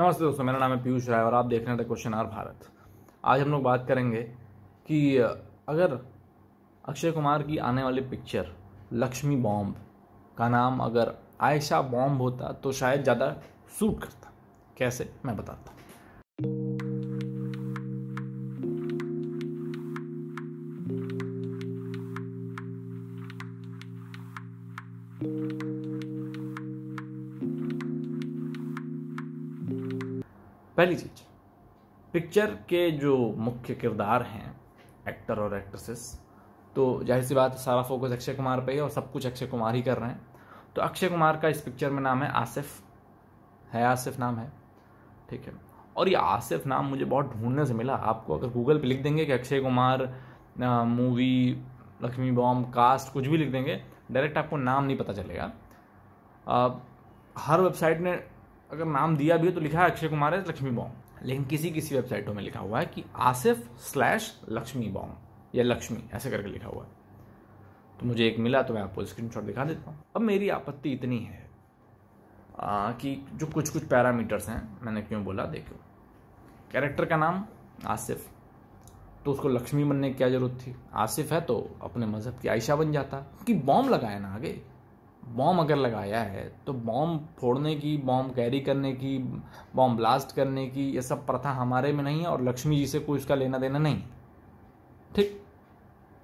नमस्ते दोस्तों मेरा नाम है पीयूष राय और आप देख रहे हैं क्वेश्चन आर भारत आज हम लोग बात करेंगे कि अगर अक्षय कुमार की आने वाली पिक्चर लक्ष्मी बॉम्ब का नाम अगर आयशा बॉम्ब होता तो शायद ज़्यादा सूट करता कैसे मैं बताता पहली चीज पिक्चर के जो मुख्य किरदार हैं एक्टर और एक्ट्रेसेस तो जाहिर सी बात है सारा फोकस अक्षय कुमार पे ही और सब कुछ अक्षय कुमार ही कर रहे हैं तो अक्षय कुमार का इस पिक्चर में नाम है आसिफ है आसिफ नाम है ठीक है और ये आसिफ नाम मुझे बहुत ढूंढने से मिला आपको अगर गूगल पे लिख देंगे कि Akshay Kumar movie Laxmi bomb cast कुछ भी लिख देंगे डायरेक्ट आपको नाम नहीं पता चलेगा आ, हर वेबसाइट ने अगर नाम दिया भी है तो लिखा है अक्षय कुमार है लक्ष्मी बॉम लेकिन किसी किसी वेबसाइटों में लिखा हुआ है कि आसिफ स्लैश लक्ष्मी बॉम या लक्ष्मी ऐसे करके लिखा हुआ है तो मुझे एक मिला तो मैं आपको स्क्रीनशॉट दिखा देता हूँ अब मेरी आपत्ति इतनी है आ, कि जो कुछ कुछ पैरामीटर्स हैं मैंने क्यों बोला देखो कैरेक्टर का नाम आसिफ तो उसको लक्ष्मी बनने की क्या ज़रूरत थी आसिफ है तो अपने मज़हब की आयशा बन जाता कि बॉम्ब लगाए ना आगे बॉम अगर लगाया है तो बॉम्ब फोड़ने की बॉम्ब कैरी करने की बॉम्ब ब्लास्ट करने की ये सब प्रथा हमारे में नहीं है और लक्ष्मी जी से कोई उसका लेना देना नहीं ठीक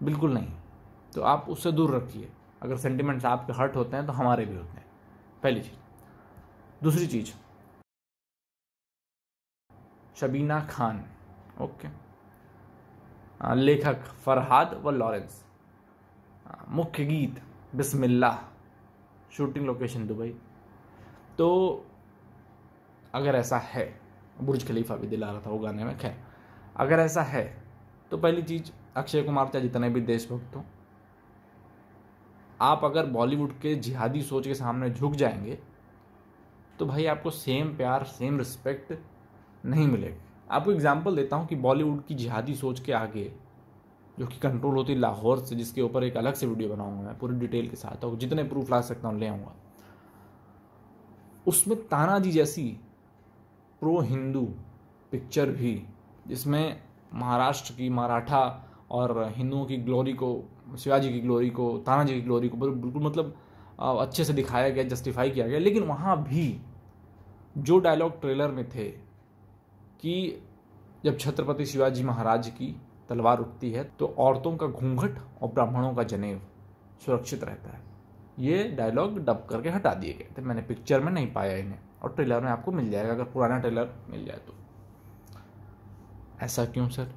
बिल्कुल नहीं तो आप उससे दूर रखिए अगर सेंटिमेंट्स आपके हर्ट होते हैं तो हमारे भी होते हैं पहली चीज़ दूसरी चीज़ शबीना खान ओके लेखक फरहाद व लॉरेंस मुख्य गीत बिस्मिल्लाह शूटिंग लोकेशन दुबई तो अगर ऐसा है बुर्ज खलीफा भी दिला रहा था वो गाने में खैर अगर ऐसा है तो पहली चीज़ अक्षय कुमार चाहे जितने भी देशभक्त हों आप अगर बॉलीवुड के जिहादी सोच के सामने झुक जाएंगे तो भाई आपको सेम प्यार सेम रिस्पेक्ट नहीं मिलेगा आपको एग्जाम्पल देता हूँ कि बॉलीवुड की जिहादी सोच के आगे जो कि कंट्रोल होती है लाहौर से जिसके ऊपर एक अलग से वीडियो बनाऊंगा मैं पूरी डिटेल के साथ और जितने प्रूफ ला सकता हूँ ले आऊँगा उसमें तानाजी जैसी प्रो हिंदू पिक्चर भी जिसमें महाराष्ट्र की मराठा और हिंदुओं की ग्लोरी को शिवाजी की ग्लोरी को तानाजी की ग्लोरी को बिल्कुल मतलब अच्छे से दिखाया गया जस्टिफाई किया गया लेकिन वहाँ भी जो डायलॉग ट्रेलर में थे कि जब छत्रपति शिवाजी महाराज की तलवार उठती है तो औरतों का घूंघट और ब्राह्मणों का जनेव सुरक्षित रहता है ये डायलॉग डब करके हटा दिए गए थे मैंने पिक्चर में नहीं पाया इन्हें और ट्रेलर में आपको मिल जाएगा अगर पुराना ट्रेलर मिल जाए तो ऐसा क्यों सर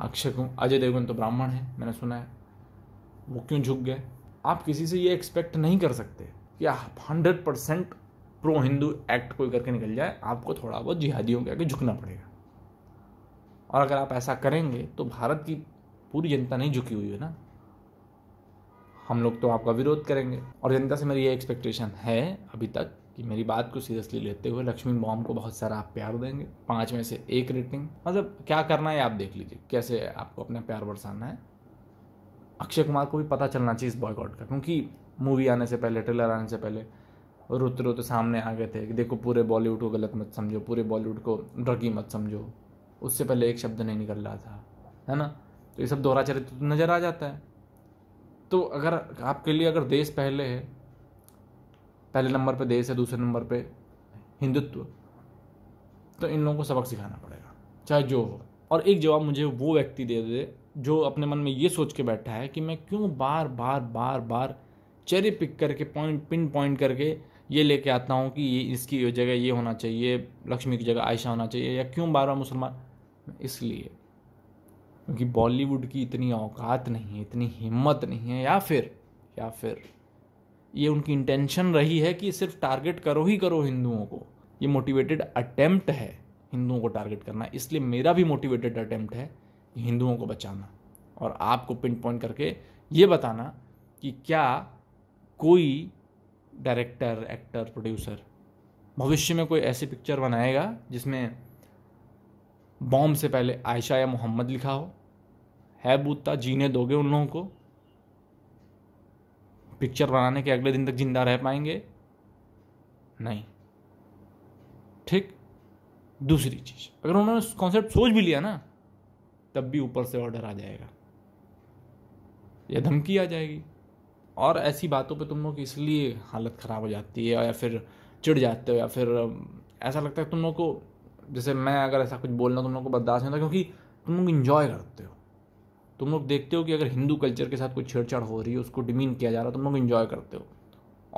अक्षय क्यों अजय देवगन तो ब्राह्मण है मैंने सुना है वो क्यों झुक गए आप किसी से ये एक्सपेक्ट नहीं कर सकते कि आप hundred percent pro Hindu act कोई करके निकल जाए आपको थोड़ा बहुत जिहादियों के आगे झुकना पड़ेगा और अगर आप ऐसा करेंगे तो भारत की पूरी जनता नहीं झुकी हुई है ना हम लोग तो आपका विरोध करेंगे और जनता से मेरी ये एक्सपेक्टेशन है अभी तक कि मेरी बात को सीरियसली लेते हुए लक्ष्मी बॉम को बहुत सारा आप प्यार देंगे पाँच में से एक रेटिंग मतलब क्या करना है आप देख लीजिए कैसे आपको अपना प्यार बरसाना है अक्षय कुमार को भी पता चलना चाहिए इस बॉयकॉट का क्योंकि मूवी आने से पहले ट्रेलर आने से पहले रोते रोते सामने आ गए थे कि देखो पूरे बॉलीवुड को गलत मत समझो पूरे बॉलीवुड को ड्रगी मत समझो उससे पहले एक शब्द नहीं निकल रहा था है ना तो ये सब दोहरा चरित्र तो नज़र आ जाता है तो अगर आपके लिए अगर देश पहले है पहले नंबर पे देश है दूसरे नंबर पे हिंदुत्व तो इन लोगों को सबक सिखाना पड़ेगा चाहे जो हो और एक जवाब मुझे वो व्यक्ति दे दे जो अपने मन में ये सोच के बैठा है कि मैं क्यों बार बार बार बार चेरी पिक करके पॉइंट पिन पॉइंट करके ये लेके आता हूँ कि ये इसकी जगह ये होना चाहिए लक्ष्मी की जगह आयशा होना चाहिए या क्यों बार बार मुसलमान इसलिए क्योंकि बॉलीवुड की इतनी औकात नहीं है इतनी हिम्मत नहीं है या फिर या फिर ये उनकी इंटेंशन रही है कि सिर्फ टारगेट करो ही करो हिंदुओं को ये मोटिवेटेड अटेम्प्ट है हिंदुओं को टारगेट करना इसलिए मेरा भी मोटिवेटेड अटेम्प्ट है कि हिंदुओं को बचाना और आपको पिन पॉइंट करके ये बताना कि क्या कोई डायरेक्टर एक्टर प्रोड्यूसर भविष्य में कोई ऐसी पिक्चर बनाएगा जिसमें बॉम्ब से पहले आयशा या मोहम्मद लिखा हो है बूता जीने दोगे उन लोगों को पिक्चर बनाने के अगले दिन तक जिंदा रह पाएंगे नहीं ठीक दूसरी चीज़ अगर उन्होंने कॉन्सेप्ट सोच भी लिया ना तब भी ऊपर से ऑर्डर आ जाएगा या धमकी आ जाएगी और ऐसी बातों पे तुम लोग इसलिए हालत ख़राब हो जाती है या फिर चिढ़ जाते हो या फिर ऐसा लगता है तुम लोग को जैसे मैं अगर ऐसा कुछ बोलना तुम लोग को बर्दाश्त नहीं होता क्योंकि तुम लोग इन्जॉय करते हो तुम लोग देखते हो कि अगर हिंदू कल्चर के साथ कुछ छेड़छाड़ हो रही है उसको डिमीन किया जा रहा है तुम लोग इन्जॉय करते हो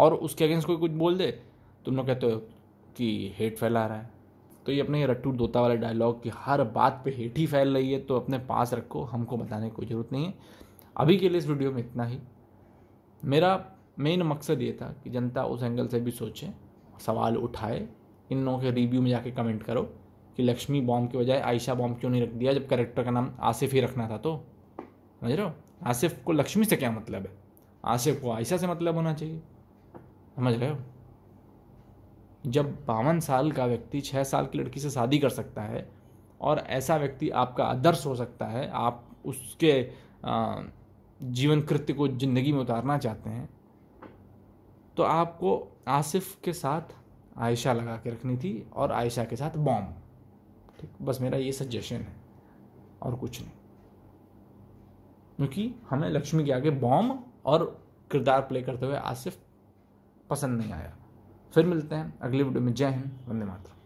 और उसके अगेंस्ट कोई कुछ बोल दे तुम लोग कहते हो कि हेट फैला रहा है तो ये अपने रट्टू दोता वाले डायलॉग की हर बात पे हेट ही फैल रही है तो अपने पास रखो हमको बताने की कोई ज़रूरत नहीं है अभी के लिए इस वीडियो में इतना ही मेरा मेन मकसद ये था कि जनता उस एंगल से भी सोचे सवाल उठाए इन लोगों के रिव्यू में जाके कमेंट करो कि लक्ष्मी बॉम्ब की बजाय आयशा बॉम्ब क्यों नहीं रख दिया जब करेक्टर का नाम आसिफ ही रखना था तो समझ रहे हो आसिफ को लक्ष्मी से क्या मतलब है आसिफ को आयशा से मतलब होना चाहिए समझ रहे हो जब बावन साल का व्यक्ति छः साल की लड़की से शादी कर सकता है और ऐसा व्यक्ति आपका आदर्श हो सकता है आप उसके जीवन कृत्य को ज़िंदगी में उतारना चाहते हैं तो आपको आसिफ के साथ आयशा लगा के रखनी थी और आयशा के साथ बॉम्ब ठीक बस मेरा ये सजेशन है और कुछ नहीं क्योंकि हमें लक्ष्मी के आगे बॉम और किरदार प्ले करते हुए आसिफ पसंद नहीं आया फिर मिलते हैं अगली वीडियो में जय हिंद वंदे मातरम